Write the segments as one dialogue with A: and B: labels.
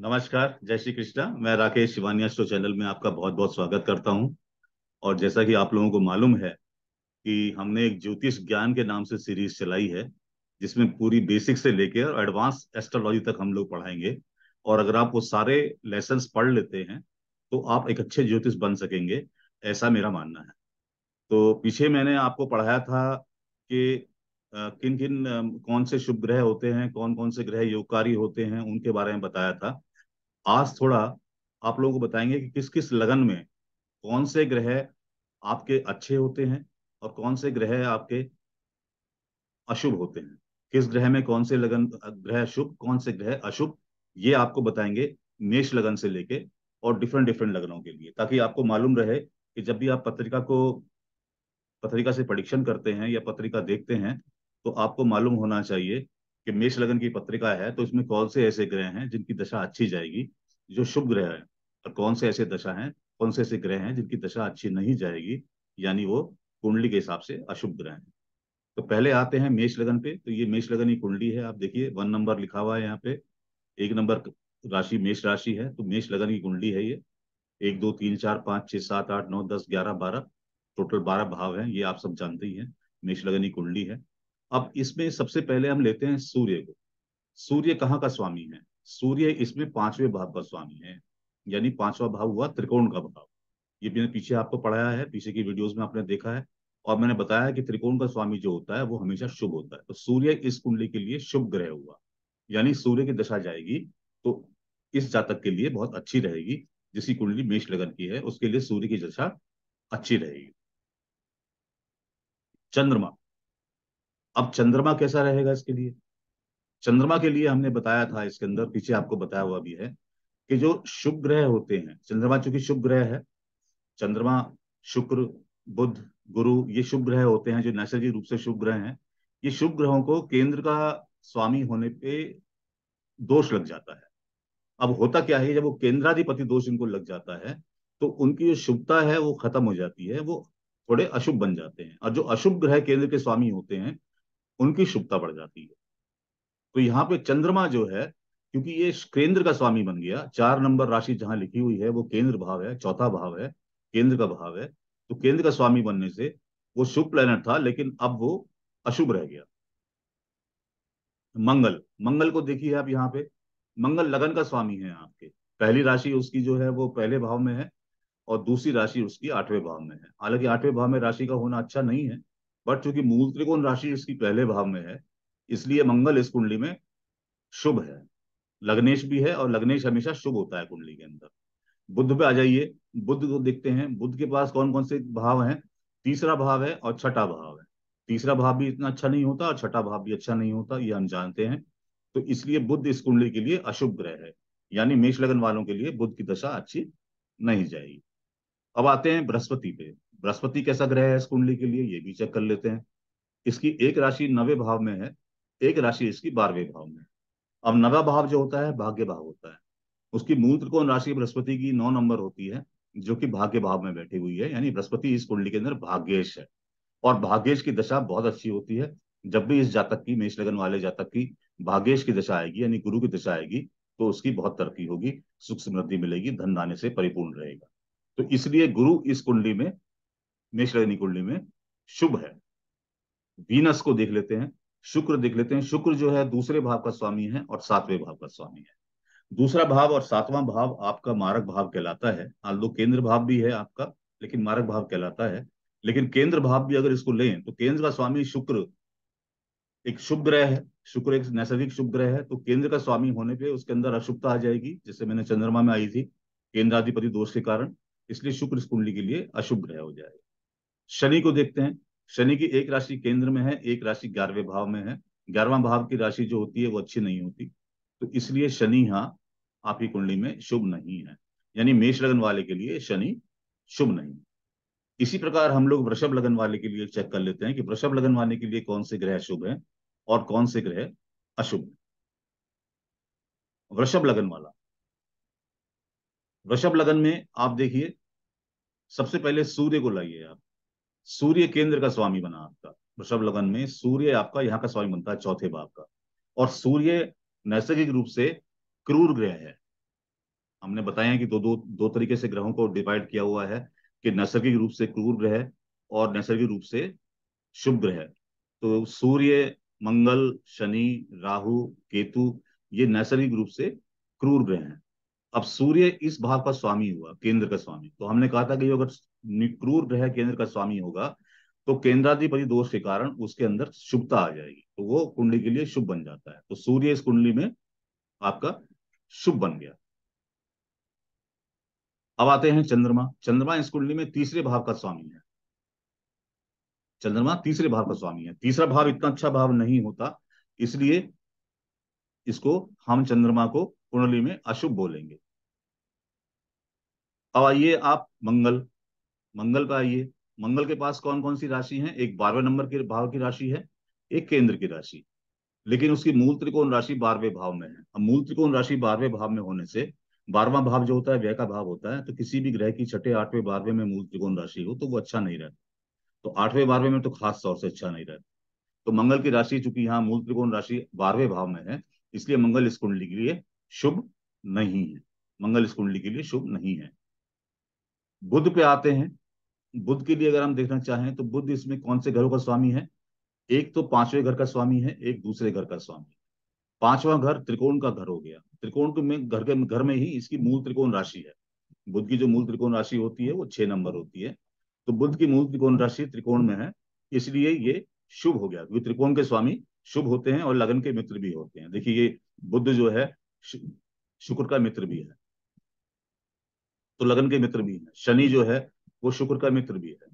A: नमस्कार जय श्री कृष्णा मैं राकेश शिवानिया शो चैनल में आपका बहुत बहुत स्वागत करता हूं और जैसा कि आप लोगों को मालूम है कि हमने एक ज्योतिष ज्ञान के नाम से सीरीज चलाई है जिसमें पूरी बेसिक से लेकर और एडवांस एस्ट्रोलॉजी तक हम लोग पढ़ाएंगे और अगर आप वो सारे लेसन पढ़ लेते हैं तो आप एक अच्छे ज्योतिष बन सकेंगे ऐसा मेरा मानना है तो पीछे मैंने आपको पढ़ाया था कि किन किन कौन से शुभ ग्रह होते हैं कौन कौन से ग्रह योगकारी होते हैं उनके बारे में बताया था आज थोड़ा आप लोगों को बताएंगे कि किस किस लगन में कौन से ग्रह आपके अच्छे होते हैं और कौन से ग्रह आपके अशुभ होते हैं किस ग्रह में कौन से लगन ग्रह शुभ कौन से ग्रह अशुभ ये आपको बताएंगे मेष लगन से लेके और डिफरेंट डिफरेंट लगनों के लिए ताकि आपको मालूम रहे कि जब भी आप पत्रिका को पत्रिका से परीक्षण करते हैं या पत्रिका देखते हैं तो आपको मालूम होना चाहिए कि मेष लगन की पत्रिका है तो इसमें कौन से ऐसे ग्रह हैं जिनकी दशा अच्छी जाएगी जो शुभ ग्रह है और कौन से ऐसे दशा हैं कौन से ऐसे ग्रह हैं जिनकी दशा अच्छी नहीं जाएगी यानी वो कुंडली के हिसाब से अशुभ ग्रह हैं तो पहले आते हैं मेष लगन पे तो ये मेष लगन ही कुंडली है आप देखिए वन नंबर लिखा हुआ है यहाँ पे एक नंबर राशि मेष राशि है तो मेष लगन की कुंडली है ये एक दो तीन चार पाँच छः सात आठ नौ दस ग्यारह बारह टोटल बारह भाव हैं ये आप सब जानते ही हैं मेष लगन की कुंडली है अब इसमें सबसे पहले हम लेते हैं सूर्य को सूर्य कहाँ का स्वामी है सूर्य इसमें पांचवें भाव का स्वामी है यानी पांचवा भाव हुआ त्रिकोण का भाव ये मैंने पीछे आपको पढ़ाया है पीछे की वीडियोस में आपने देखा है और मैंने बताया कि त्रिकोण का स्वामी जो होता है वो हमेशा शुभ होता है तो सूर्य इस कुंडली के लिए शुभ ग्रह हुआ यानी सूर्य की दशा जाएगी तो इस जातक के लिए बहुत अच्छी रहेगी जिसकी कुंडली मेष लगन की है उसके लिए सूर्य की दशा अच्छी रहेगी चंद्रमा अब चंद्रमा कैसा रहेगा इसके लिए चंद्रमा के लिए हमने बताया था इसके अंदर पीछे आपको बताया हुआ भी है कि जो शुभ ग्रह होते हैं चंद्रमा चूंकि शुभ ग्रह है चंद्रमा शुक्र बुद्ध गुरु ये शुभ ग्रह होते हैं जो नैसर्गिक रूप से शुभ ग्रह हैं ये शुभ ग्रहों को केंद्र का स्वामी होने पे दोष लग जाता है अब होता क्या है जब वो केंद्राधिपति दोष इनको लग जाता है तो उनकी जो शुभता है वो खत्म हो जाती है वो थोड़े अशुभ बन जाते हैं और जो अशुभ ग्रह केंद्र के स्वामी होते हैं उनकी शुभता बढ़ जाती है तो यहाँ पे चंद्रमा जो है क्योंकि ये केंद्र का स्वामी बन गया चार नंबर राशि जहां लिखी हुई है वो केंद्र भाव है चौथा भाव है केंद्र का भाव है तो केंद्र का स्वामी बनने से वो शुभ प्लेनेट था लेकिन अब वो अशुभ रह गया मंगल मंगल को देखिए आप यहाँ पे मंगल लगन का स्वामी है आपके पहली राशि उसकी जो है वो पहले भाव में है और दूसरी राशि उसकी आठवें भाव में है हालांकि आठवें भाव में राशि का होना अच्छा नहीं है बट चूंकि मूल त्रिकोण राशि उसकी पहले भाव में है इसलिए मंगल इस कुंडली में शुभ है लग्नेश भी है और लग्नेश हमेशा शुभ होता है कुंडली के अंदर बुद्ध पे आ जाइए बुद्ध को देखते हैं बुद्ध के पास कौन कौन से भाव हैं तीसरा भाव है और छठा भाव है तीसरा भाव भी इतना अच्छा नहीं होता और छठा भाव भी अच्छा नहीं होता ये हम जानते हैं तो इसलिए बुद्ध इस कुंडली के लिए अशुभ ग्रह है यानी मेष लगन वालों के लिए बुद्ध की दशा अच्छी नहीं जाएगी अब आते हैं बृहस्पति पे बृहस्पति कैसा ग्रह है इस कुंडली के लिए ये भी चेक कर लेते हैं इसकी एक राशि नवे भाव में है एक राशि इसकी बारहवें भाव में अब नवा भाव जो होता है भाग्य भाव होता है उसकी मूल त्रिकोण राशि बृहस्पति की नौ नंबर होती है जो कि भाग्य भाव में बैठी हुई है यानी बृहस्पति इस कुंडली के अंदर भाग्येश है और भाग्येश की दशा बहुत अच्छी होती है जब भी इस जातक की मेष लगन वाले जातक की भाग्येश की दशा आएगी यानी गुरु की दशा आएगी तो उसकी बहुत तरक्की होगी सुख समृद्धि मिलेगी धन धाने से परिपूर्ण रहेगा तो इसलिए गुरु इस कुंडली में मेष लगनी कुंडली में शुभ है वीनस को देख लेते हैं शुक्र देख लेते हैं शुक्र जो है दूसरे भाव का स्वामी है और सातवें भाव का स्वामी है दूसरा भाव और सातवां भाव आपका मारक भाव कहलाता है आलो हाँ, केंद्र भाव भी है आपका लेकिन मारक भाव कहलाता है लेकिन केंद्र भाव भी अगर इसको लें तो केंद्र का स्वामी शुक्र एक शुभ ग्रह है शुक्र एक नैसर्गिक शुभ ग्रह है तो केंद्र का स्वामी होने पे उसके अंदर अशुभता आ जाएगी जैसे मैंने चंद्रमा में आई थी केंद्राधिपति दोष के कारण इसलिए शुक्र इस कुंडली के लिए अशुभ ग्रह हो जाएगा शनि को देखते हैं शनि की एक राशि केंद्र में है एक राशि ग्यारहवें भाव में है ग्यारहवा भाव की राशि जो होती है वो अच्छी नहीं होती तो इसलिए शनि यहाँ आपकी कुंडली में शुभ नहीं है यानी मेष लगन वाले के लिए शनि शुभ नहीं इसी प्रकार हम लोग वृषभ लगन वाले के लिए चेक कर लेते हैं कि वृषभ लगन वाले के लिए कौन से ग्रह शुभ हैं और कौन से ग्रह अशुभ हैं वृषभ लगन वाला वृषभ लगन में आप देखिए सबसे पहले सूर्य को लाइए आप सूर्य केंद्र का स्वामी बना आपका वृषभ लगन में सूर्य आपका यहाँ का स्वामी बनता है चौथे भाव का और सूर्य नैसर्गिक रूप से क्रूर ग्रह है हमने बताया कि दो दो दो तरीके से ग्रहों को डिवाइड किया हुआ है कि नैसर्गिक रूप से क्रूर ग्रह और नैसर्गिक रूप से शुभ ग्रह तो सूर्य मंगल शनि राहु केतु ये नैसर्गिक रूप से क्रूर ग्रह हैं अब सूर्य इस भाव का स्वामी हुआ केंद्र का स्वामी तो हमने कहा था कि अगर निक्रूर ग्रह केंद्र का स्वामी होगा तो केंद्राधिपति दोष के कारण उसके अंदर शुभता आ जाएगी तो वो कुंडली के लिए शुभ बन जाता है तो सूर्य इस कुंडली में आपका शुभ बन गया अब आते हैं चंद्रमा चंद्रमा इस कुंडली में तीसरे भाव का स्वामी है चंद्रमा तीसरे भाव का स्वामी है तीसरा भाव इतना अच्छा भाव नहीं होता इसलिए इसको हम चंद्रमा को कुंडली में अशुभ बोलेंगे अब आइए आप मंगल मंगल पे आइए मंगल के पास कौन कौन सी राशि है एक बारहवें नंबर के भाव की राशि है एक केंद्र की राशि लेकिन उसकी मूल त्रिकोण राशि बारहवें भाव में है अब मूल त्रिकोण राशि बारहवें भाव में होने से बारहवा भाव जो होता है व्यय का भाव होता है तो किसी भी ग्रह की छठे आठवें बारहवें में मूल त्रिकोण राशि हो तो वो अच्छा नहीं रहता तो आठवें बारहवें में तो खास तौर से अच्छा नहीं रहता तो मंगल की राशि चूंकि यहाँ मूल त्रिकोण राशि बारहवें भाव में है इसलिए मंगल इस कुंडली के लिए शुभ नहीं है मंगल इस कुंडली के लिए शुभ नहीं है बुद्ध पे आते हैं बुद्ध के लिए अगर हम देखना चाहें तो बुद्ध इसमें कौन से घरों का स्वामी है एक तो पांचवें घर का स्वामी है एक दूसरे घर का स्वामी है पांचवा घर त्रिकोण का घर हो गया त्रिकोण में घर के घर में ही इसकी मूल त्रिकोण राशि है बुद्ध की जो मूल त्रिकोण राशि होती है वो छह नंबर होती है तो बुद्ध की मूल त्रिकोण राशि त्रिकोण में है इसलिए ये शुभ हो गया क्योंकि त्रिकोण के स्वामी शुभ होते हैं और लगन के मित्र भी होते हैं देखिए ये बुद्ध जो है शुक्र का मित्र भी है तो लगन के मित्र भी है शनि जो है वो शुक्र का मित्र भी है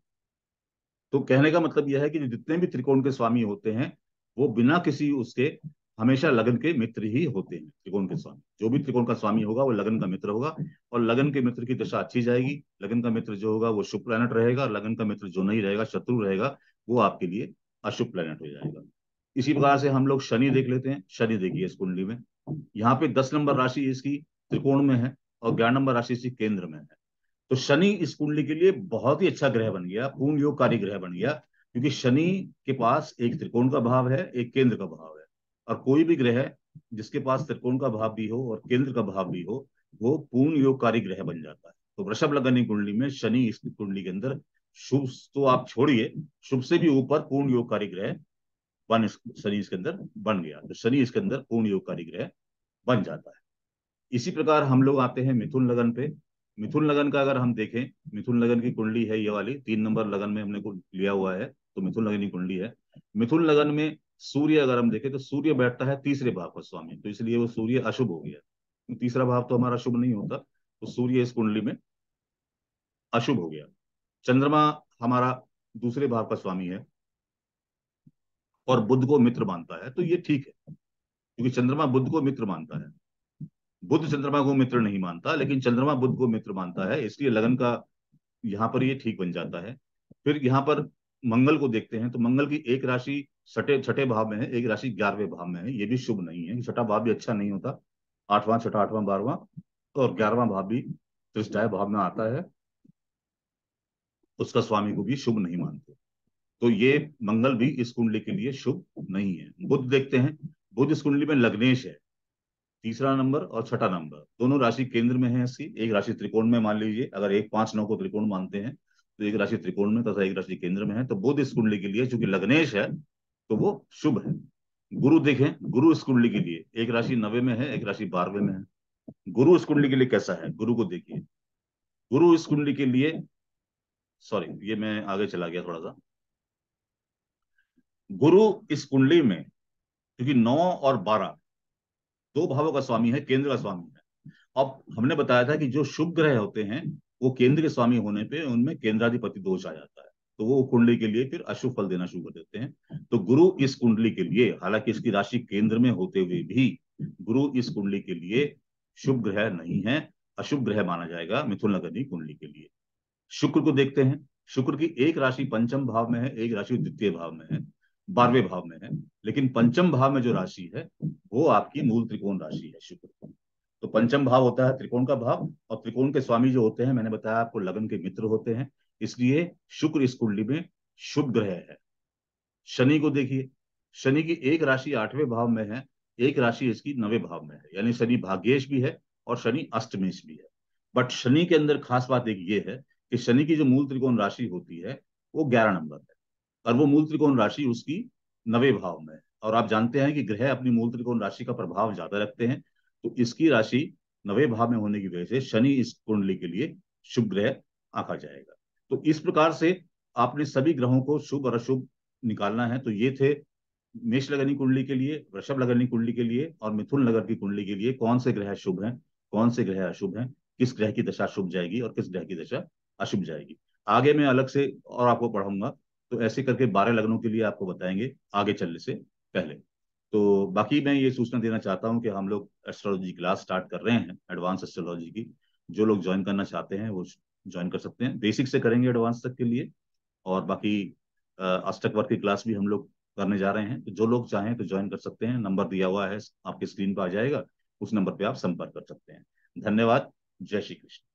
A: तो कहने का मतलब यह है कि जितने भी त्रिकोण के स्वामी होते हैं वो बिना किसी उसके हमेशा लगन के मित्र ही होते हैं त्रिकोण के स्वामी जो भी त्रिकोण का स्वामी होगा वो लगन का मित्र होगा और लगन के मित्र की दशा अच्छी जाएगी लगन का मित्र जो होगा वो शुभ प्लैनेट रहेगा लगन का मित्र जो नहीं रहेगा शत्रु रहेगा वो आपके लिए अशुभ प्लैनेट हो जाएगा इसी प्रकार से हम लोग शनि देख लेते हैं शनि देखिए इस कुंडली में यहाँ पे दस नंबर राशि इसकी त्रिकोण में है और ग्यारह नंबर राशि इसकी केंद्र में है तो शनि इस कुंडली के लिए बहुत ही अच्छा ग्रह बन गया पूर्ण योगकारी ग्रह बन गया क्योंकि शनि के पास एक त्रिकोण का भाव है एक केंद्र का भाव है और कोई भी ग्रह जिसके पास त्रिकोण का भाव भी हो और केंद्र का भाव भी हो वो पूर्ण योगकारी ग्रह बन जाता है तो वृषभ लगनी कुंडली में शनि इस कुंडली के अंदर शुभ तो आप छोड़िए शुभ से भी ऊपर पूर्ण योग कार्य ग्रह वन शनि इसके अंदर बन गया तो शनि इसके अंदर पूर्ण योग का ग्रह बन जाता है इसी प्रकार हम लोग आते हैं मिथुन लगन पे मिथुन लगन का अगर हम देखें मिथुन लगन की कुंडली है ये वाली तीन नंबर लगन में हमने लिया हुआ है तो मिथुन लगन की कुंडली है मिथुन लगन में सूर्य अगर हम देखें तो सूर्य बैठता है तीसरे भाव पर स्वामी तो इसलिए वो सूर्य अशुभ हो गया तीसरा भाव तो हमारा शुभ नहीं होता तो सूर्य इस कुंडली में अशुभ हो गया चंद्रमा हमारा दूसरे भाव का स्वामी है और बुद्ध को मित्र मानता है तो ये ठीक है क्योंकि चंद्रमा बुद्ध को मित्र मानता है बुद्ध चंद्रमा को मित्र नहीं मानता लेकिन चंद्रमा बुद्ध को मित्र मानता है इसलिए लगन का यहाँ पर ये ठीक बन जाता है फिर यहाँ पर मंगल को देखते हैं तो मंगल की एक राशि छठे छठे भाव में है एक राशि ग्यारहवें भाव में है ये भी शुभ नहीं है छठा भाव भी अच्छा नहीं होता आठवां छठा आठवां बारहवां और ग्यारहवां भाव भी त्रिष्टाय भाव में आता है उसका स्वामी को भी शुभ नहीं मानते तो ये मंगल भी इस कुंडली के लिए शुभ नहीं है बुद्ध देखते हैं बुद्ध इस कुंडली में लग्नेश है तीसरा नंबर और छठा नंबर दोनों राशि केंद्र में है इसकी एक राशि त्रिकोण में मान लीजिए अगर एक पांच नौ को त्रिकोण मानते हैं तो एक राशि त्रिकोण में तथा एक राशि केंद्र में है तो बुद्ध इस कुंडली के लिए चूंकि लग्नेश है तो वो शुभ है गुरु देखें गुरु इस कुंडली के लिए एक राशि नवे में है एक राशि बारहवें में है गुरु इस कुंडली के लिए कैसा है गुरु को देखिए गुरु इस कुंडली के लिए सॉरी ये मैं आगे चला गया थोड़ा सा गुरु इस कुंडली में क्योंकि नौ और बारह दो भावों का स्वामी है केंद्र का स्वामी है अब हमने बताया था कि जो शुभ ग्रह होते हैं वो केंद्र के स्वामी होने पे उनमें केंद्राधिपति दोष आ जाता है तो वो कुंडली के लिए फिर अशुभ फल देना शुरू कर देते हैं तो गुरु इस कुंडली के लिए हालांकि इसकी राशि केंद्र में होते हुए भी गुरु इस कुंडली के लिए शुभ ग्रह नहीं है अशुभ ग्रह माना जाएगा मिथुन लग्नी कुंडली के लिए शुक्र को देखते हैं शुक्र की एक राशि पंचम भाव में है एक राशि द्वितीय भाव में है बारहवें भाव में है लेकिन पंचम भाव में जो राशि है वो आपकी मूल त्रिकोण राशि है शुक्र तो पंचम भाव होता है त्रिकोण का भाव और त्रिकोण के स्वामी जो होते हैं मैंने बताया आपको लगन के मित्र होते हैं इसलिए शुक्र इस कुंडली में शुभ ग्रह है शनि को देखिए शनि की एक राशि आठवें भाव में है एक राशि इसकी नवे भाव में है यानी शनि भाग्येश भी है और शनि अष्टमेश भी है बट शनि के अंदर खास बात एक ये है कि शनि की जो मूल त्रिकोण राशि होती है वो ग्यारह नंबर है और वो मूल त्रिकोण राशि उसकी नवे भाव में और आप जानते हैं कि ग्रह अपनी मूल त्रिकोण राशि का प्रभाव ज्यादा रखते हैं तो इसकी राशि नवे भाव में होने की वजह से शनि इस कुंडली के लिए शुभ ग्रह आका जाएगा तो इस प्रकार से आपने सभी ग्रहों को शुभ और अशुभ निकालना है तो ये थे मेष लगनी कुंडली के लिए वृषभ लगनी कुंडली के लिए और मिथुन लगन की कुंडली के लिए कौन से ग्रह शुभ हैं कौन से ग्रह अशुभ हैं किस ग्रह की दशा शुभ जाएगी और किस ग्रह की दशा अशुभ जाएगी आगे मैं अलग से और आपको पढ़ाऊंगा तो ऐसे करके बारह लग्नों के लिए आपको बताएंगे आगे चलने से पहले तो बाकी मैं ये सूचना देना चाहता हूँ कि हम लोग एस्ट्रोलॉजी क्लास स्टार्ट कर रहे हैं एडवांस एस्ट्रोलॉजी की जो लोग ज्वाइन करना चाहते हैं वो ज्वाइन कर सकते हैं बेसिक से करेंगे एडवांस तक के लिए और बाकी अष्टक वर्ग की क्लास भी हम लोग करने जा रहे हैं तो जो लोग चाहें तो ज्वाइन कर सकते हैं नंबर दिया हुआ है आपके स्क्रीन पर आ जाएगा उस नंबर पर आप संपर्क कर सकते हैं धन्यवाद जय श्री कृष्ण